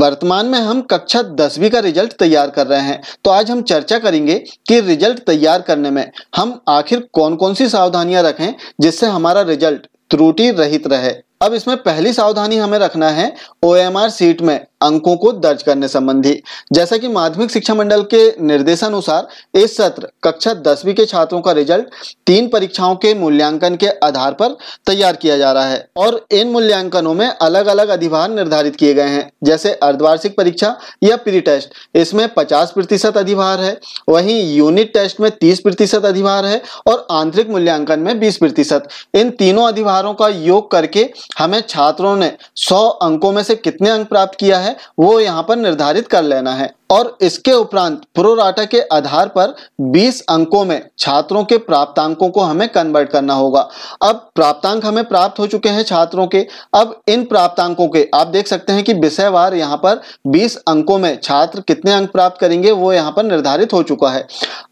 वर्तमान में हम कक्षा दसवीं का रिजल्ट तैयार कर रहे हैं तो आज हम चर्चा करेंगे कि रिजल्ट तैयार करने में हम आखिर कौन कौन सी सावधानियां रखें जिससे हमारा रिजल्ट त्रुटि रहित रहे अब इसमें पहली सावधानी हमें रखना है ओ सीट में अंकों को दर्ज करने संबंधी जैसा कि माध्यमिक शिक्षा मंडल के निर्देशानुसार इस सत्र कक्षा दसवीं के छात्रों का रिजल्ट तीन परीक्षाओं के मूल्यांकन के आधार पर तैयार किया जा रहा है और इन मूल्यांकनों में अलग अलग अधिभार निर्धारित किए गए हैं जैसे अर्धवार्षिक परीक्षा या प्री टेस्ट इसमें पचास प्रतिशत अधिभार है वही यूनिट टेस्ट में तीस प्रतिशत अधिभार है और आंतरिक मूल्यांकन में बीस प्रतिशत इन तीनों अधिभारों का योग करके हमें छात्रों ने 100 अंकों में से कितने अंक प्राप्त किया है वो यहाँ पर निर्धारित कर लेना है और इसके उपरांत प्रोराटा के आधार पर 20 अंकों में छात्रों के प्राप्तांकों को हमें कन्वर्ट करना होगा अब प्राप्तांक हमें प्राप्त हो चुके हैं छात्रों के अब इन प्राप्तांकों के आप देख सकते हैं कि विषयवार यहाँ पर 20 अंकों में छात्र कितने अंक प्राप्त करेंगे वो यहाँ पर निर्धारित हो चुका है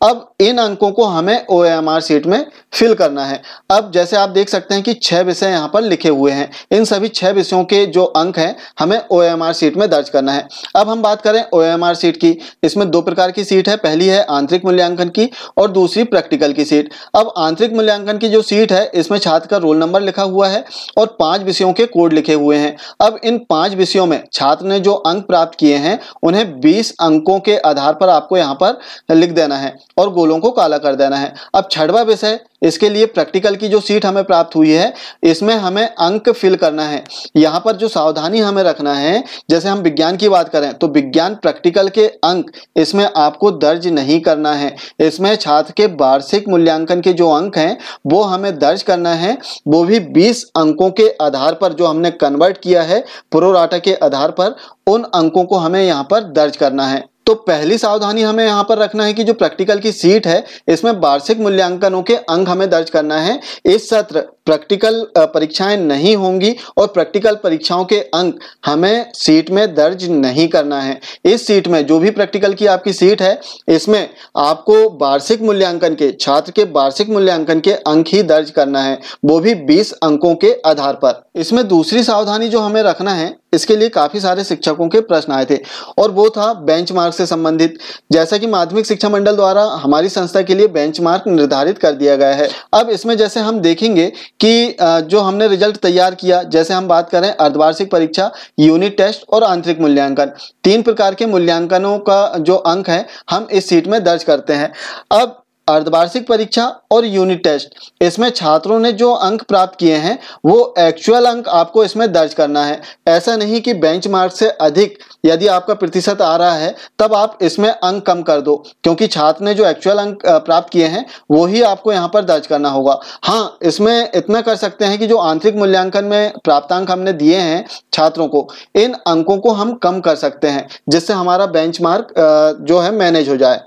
अब इन अंकों को हमें ओ सीट में फिल करना है अब जैसे आप देख सकते हैं कि छह विषय यहाँ पर लिखे हुए हैं इन सभी छह विषयों के जो अंक है हमें ओ सीट में दर्ज करना है अब हम बात करें ओ सीट सीट की इसमें दो प्रकार की सीट है पहली है आंतरिक मूल्यांकन की और दूसरी प्रैक्टिकल की सीट अब आंतरिक मूल्यांकन की जो सीट है इसमें छात्र का रोल नंबर लिखा हुआ है और पांच विषयों के कोड लिखे हुए हैं अब इन पांच विषयों में छात्र ने जो अंक प्राप्त किए हैं उन्हें बीस अंकों के आधार पर आपको यहाँ पर लिख देना है और गोलों को काला कर देना है अब छठवा विषय इसके लिए प्रैक्टिकल की जो सीट हमें प्राप्त हुई है इसमें हमें अंक फिल करना है यहाँ पर जो सावधानी हमें रखना है जैसे हम विज्ञान की बात करें तो विज्ञान प्रैक्टिकल के अंक इसमें आपको दर्ज नहीं करना है इसमें छात्र के वार्षिक मूल्यांकन के जो अंक हैं वो हमें दर्ज करना है वो भी बीस अंकों के आधार पर जो हमने कन्वर्ट किया है प्रोराटा के आधार पर उन अंकों को हमें यहाँ पर दर्ज करना है तो पहली सावधानी हमें यहाँ पर रखना है कि जो प्रैक्टिकल की सीट है इसमें वार्षिक मूल्यांकनों के अंक हमें दर्ज करना है इस सत्र प्रैक्टिकल परीक्षाएं नहीं होंगी और प्रैक्टिकल परीक्षाओं के अंक हमें सीट में दर्ज नहीं करना है इस सीट में जो भी प्रैक्टिकल की आपकी सीट है इसमें आपको वार्षिक मूल्यांकन के छात्र के वार्षिक मूल्यांकन के अंक ही दर्ज करना है वो भी बीस अंकों के आधार पर इसमें दूसरी सावधानी जो हमें रखना है इसके लिए काफ़ी सारे शिक्षकों के प्रश्न आए थे और वो था बेंचमार्क से संबंधित जैसा कि माध्यमिक शिक्षा मंडल द्वारा हमारी संस्था के लिए बेंचमार्क निर्धारित कर दिया गया है अब इसमें जैसे हम देखेंगे कि जो हमने रिजल्ट तैयार किया जैसे हम बात करें अर्धवार्षिक परीक्षा यूनिट टेस्ट और आंतरिक मूल्यांकन तीन प्रकार के मूल्यांकनों का जो अंक है हम इस सीट में दर्ज करते हैं अब अर्धवार्षिक परीक्षा और यूनिट टेस्ट इसमें छात्रों ने जो अंक प्राप्त किए हैं वो एक्चुअल अंक आपको इसमें दर्ज करना है ऐसा नहीं कि बेंचमार्क से अधिक यदि आपका प्रतिशत आ रहा है तब आप इसमें अंक कम कर दो क्योंकि छात्र ने जो एक्चुअल अंक प्राप्त किए हैं वो ही आपको यहाँ पर दर्ज करना होगा हाँ इसमें इतना कर सकते हैं कि जो आंतरिक मूल्यांकन में प्राप्त अंक हमने दिए हैं छात्रों को इन अंकों को हम कम कर सकते हैं जिससे हमारा बेंच जो है मैनेज हो जाए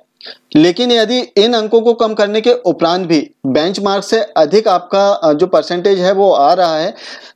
लेकिन यदि इन अंकों को कम करने के उपरांत भी बेंचमार्क से अधिक आपका जो परसेंटेज है वो आ रहा है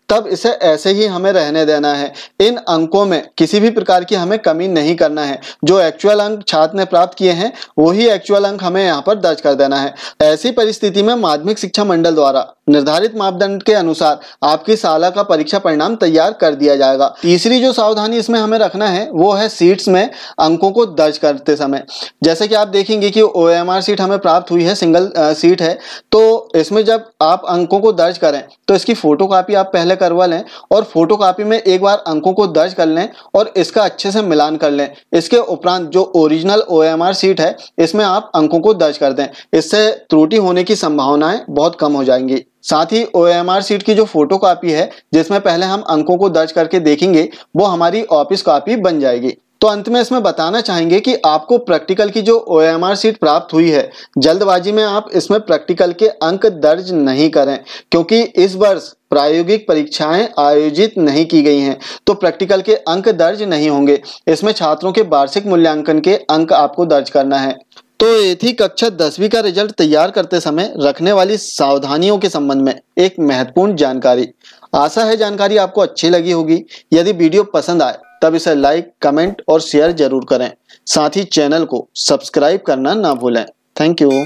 तब इसे ऐसे ही हमें रहने देना है इन अंकों में किसी भी प्रकार की हमें कमी नहीं करना है जो एक्चुअल अंक छात्र ने प्राप्त किए हैं वही एक्चुअल अंक हमें यहाँ पर दर्ज कर देना है ऐसी परिस्थिति में माध्यमिक शिक्षा मंडल द्वारा निर्धारित मापदंड के अनुसार आपकी शाला का परीक्षा परिणाम तैयार कर दिया जाएगा तीसरी जो सावधानी इसमें हमें रखना है वो है सीट्स में अंकों को दर्ज करते समय जैसे कि आप देखेंगे तरीके कि ओ सीट हमें प्राप्त हुई है सिंगल सीट है तो इसमें जब आप अंकों को दर्ज करें तो इसकी फ़ोटो आप पहले करवा लें और फ़ोटो में एक बार अंकों को दर्ज कर लें और इसका अच्छे से मिलान कर लें इसके उपरांत जो ओरिजिनल ओ सीट है इसमें आप अंकों को दर्ज कर दें इससे त्रुटि होने की संभावनाएं बहुत कम हो जाएंगी साथ ही ओ सीट की जो फोटो कापी है जिसमें पहले हम अंकों को दर्ज करके देखेंगे वो हमारी ऑफिस कापी बन जाएगी तो अंत में इसमें बताना चाहेंगे कि आपको प्रैक्टिकल की जो ओ एम आर सीट प्राप्त हुई है जल्दबाजी में आप इसमें प्रैक्टिकल के अंक दर्ज नहीं करें क्योंकि इस वर्ष प्रायोगिक परीक्षाएं आयोजित नहीं की गई हैं तो प्रैक्टिकल के अंक दर्ज नहीं होंगे इसमें छात्रों के वार्षिक मूल्यांकन के अंक आपको दर्ज करना है तो ये थी कक्षा दसवीं का रिजल्ट तैयार करते समय रखने वाली सावधानियों के संबंध में एक महत्वपूर्ण जानकारी आशा है जानकारी आपको अच्छी लगी होगी यदि वीडियो पसंद आए तब इसे लाइक कमेंट और शेयर जरूर करें साथ ही चैनल को सब्सक्राइब करना ना भूलें थैंक यू